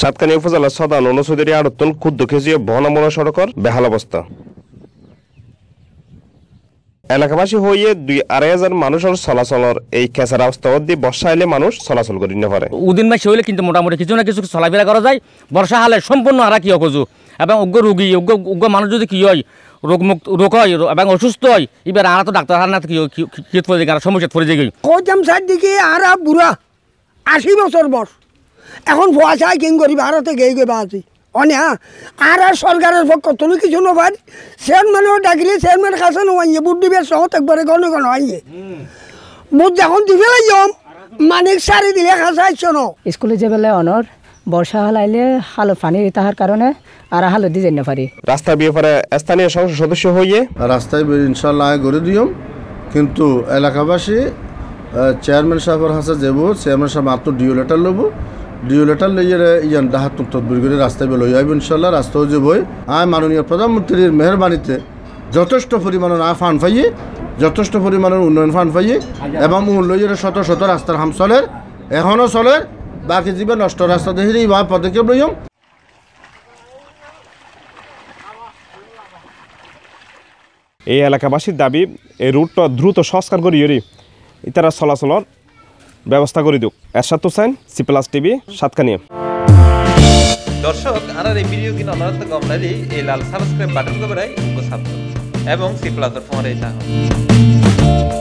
সাতকানি উপজেলা সদান অনুসুদেরী আড়তন ক্ষুদ্র খেজিয়ে বহনামনা সড়কর বেহাল অবস্থা এলাকাবাসী হয়ে দুই আড়াই হাজার মানুষের চলাচলের এই খেসার অবস্থা অব্দি বর্ষা এলে মানুষ চলাচল করে নিতে পারে উদিন মাসে হইলে কিন্তু মোটামুটি কিছু না কিছু চলাফেরা করা যায় বর্ষা হলে সম্পূর্ণ আরা কি অকজু এবং অজ্ঞ রুগী অজ্ঞ উগ্র মানুষ যদি কি হয় রোগমুক্ত রোগ হয় এবং অসুস্থ হয় এবার আর তো ডাক্তার যায় সমস্যা পড়ে যায় কজাম সার দিকে আর বুড়া আশি বছর বস এখন চাই কিং করি ভারতে গেই গে বাজি অনেহা হ্যাঁ? আর আর সরকারের পক্ষ তুমি কিছু নবার চেয়ারম্যানও ডাকিলে চেয়ারম্যান কাছে নোয়াইয়ে বুদ্ধি বের সহ একবারে গণ গণ আইয়ে বুট যখন দিবে লাইম মানিক সারি দিলে কাছে আইছ ন স্কুলে যে বেলায় অনর বর্ষা হাল আইলে হালো পানি তাহার কারণে আর হালো দিয়ে যেতে পারি রাস্তা বিয়ে পরে স্থানীয় সংসদ সদস্য হইয়ে রাস্তায় ইনশাল্লাহ আয় করে দিও কিন্তু এলাকাবাসী চেয়ারম্যান সাহেবের হাসা যাব চেয়ারম্যান সাহেব মাত্র ডিও লেটার লব ডিও লেটার লইয়ে ইয়ান ডাহাত তদবির করে রাস্তায় বের লই আইব ইনশাল্লাহ রাস্তাও বই আয় মাননীয় প্রধানমন্ত্রীর মেহরবানিতে যথেষ্ট পরিমাণে না ফান্ড পাইয়ে যথেষ্ট পরিমাণের উন্নয়ন ফান পাইয়ে আচ্ছা। এবং লইয়ে শত শত রাস্তার হাম চলের এখনও চলের বাকি জীবন নষ্ট রাস্তা দেখে ইহা পদক্ষেপ লইম এই এলাকাবাসীর দাবি এই রুটটা দ্রুত সংস্কার করি ইরি ইতারা চলাচলের ব্যবস্থা করে দিক Ershad Hossain C plus TV Satkania দর্শক আর এই ভিডিও কিনা আপনারা তো কম এই লাল সাবস্ক্রাইব বাটন দবরাই করে এবং সি প্লাস ফোন এই